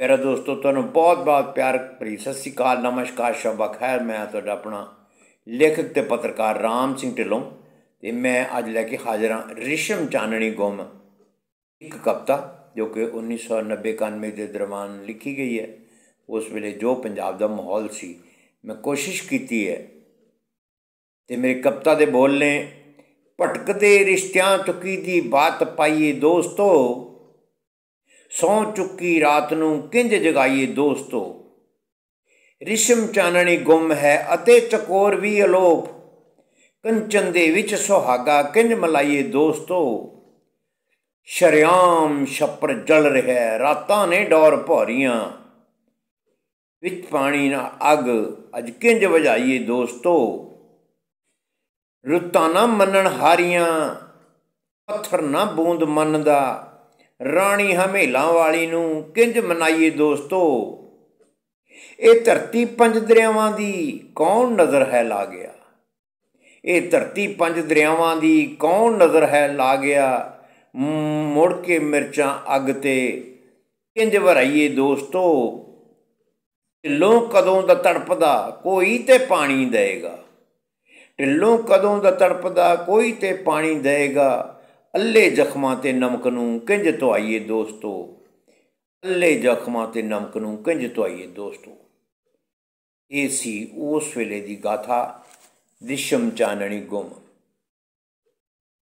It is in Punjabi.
ਪਿਆਰਾ ਦੋਸਤੋ ਤੁਹਾਨੂੰ ਬਹੁਤ-ਬਹੁਤ ਪਿਆਰ ਭਰੀ ਸਤਿ ਸ੍ਰੀ ਅਕਾਲ ਨਮਸਕਾਰ ਸ਼ਬਾ ਖੈਰ ਮੈਂ ਤੁਹਾਡਾ ਆਪਣਾ ਲੇਖਕ ਤੇ ਪੱਤਰਕਾਰ ਰਾਮ ਸਿੰਘ ਢਿੱਲੋਂ ਤੇ ਮੈਂ ਅੱਜ ਲੈ ਕੇ ਹਾਜ਼ਰ ਹਾਂ ਰਿਸ਼ਮ ਚਾਨਣੀ ਗੁੰਮ ਇੱਕ ਕਵਤਾ ਜੋ ਕਿ 1990-91 ਦੇ ਦਰਮਿਆਨ ਲਿਖੀ ਗਈ ਹੈ ਉਸ ਵੇਲੇ ਜੋ ਪੰਜਾਬ ਦਾ ਮਾਹੌਲ ਸੀ ਮੈਂ ਕੋਸ਼ਿਸ਼ ਕੀਤੀ ਹੈ ਤੇ ਮੇਰੇ ਕਵਤਾ ਦੇ ਬੋਲ ਨੇ ਭਟਕਦੇ ਰਿਸ਼ਤਿਆਂ ਚੁੱਕੀ ਦੀ ਬਾਤ ਪਾਈਏ ਦੋਸਤੋ ਸੌ ਚੁੱਕੀ ਰਾਤ ਨੂੰ ਕਿੰਜ ਜਗਾਈਏ ਦੋਸਤੋ ਰਿਸ਼ਮ ਚਾਨਣੀ ਗੁੰਮ ਹੈ ਅਤੇ ਚਕੋਰ ਵੀ ਅਲੋਪ ਕੰਚਨ ਦੇ ਵਿੱਚ ਸੁਹਾਗਾ ਕਿੰਜ ਮਲਾਈਏ ਦੋਸਤੋ ਸ਼ਰਿਆਮ ਛੱਪਰ ਜਲ ਰਿਹਾ ਰਾਤਾਂ ਨੇ ਡੌਰ ਭੋਰੀਆਂ ਵਿੱਚ ਪਾਣੀ ਨਾ ਅਗ ਅਜ ਕਿੰਜ ਵਜਾਈਏ ਦੋਸਤੋ ਰੁੱਤਾਂ ਨਾ ਮੰਨਣ ਹਾਰੀਆਂ ਪੱਥਰ ਨਾ ਬੂੰਦ ਮੰਨਦਾ ਰਾਣੀ ਹਮੇਲਾਂ ਵਾਲੀ ਨੂੰ ਕਿੰਜ ਮਨਾਈਏ ਦੋਸਤੋ ਇਹ ਧਰਤੀ ਪੰਜ ਦਰਿਆਵਾਂ ਦੀ ਕੌਣ ਨਜ਼ਰ ਹੈ ਲਾ ਗਿਆ ਇਹ ਧਰਤੀ ਪੰਜ ਦਰਿਆਵਾਂ ਦੀ ਕੌਣ ਨਜ਼ਰ ਹੈ ਲਾ ਗਿਆ ਮੁੜ ਕੇ ਮਿਰਚਾਂ ਅੱਗ ਤੇ ਕਿੰਜ ਵਰਾਈਏ ਦੋਸਤੋ ਢਿੱਲੋਂ ਕਦੋਂ ਦਾ ਤੜਪਦਾ ਕੋਈ ਤੇ ਪਾਣੀ ਦੇਗਾ ਢਿੱਲੋਂ ਕਦੋਂ ਦਾ ਤੜਪਦਾ ਕੋਈ ਤੇ ਪਾਣੀ ਦੇਗਾ ਅੱਲੇ ਜ਼ਖਮਾਂ ਤੇ ਨਮਕ ਨੂੰ ਕਿੰਜ ਧੁਆਈਏ ਦੋਸਤੋ ਅੱਲੇ ਜ਼ਖਮਾਂ ਤੇ ਨਮਕ ਨੂੰ ਕਿੰਜ ਧੁਆਈਏ ਦੋਸਤੋ ਇਹ ਸੀ ਉਸ ਵੇਲੇ ਦੀ ਗਾਥਾ ਦਿਸ਼ਮ ਚਾਨਣੀ ਗੁੰਮ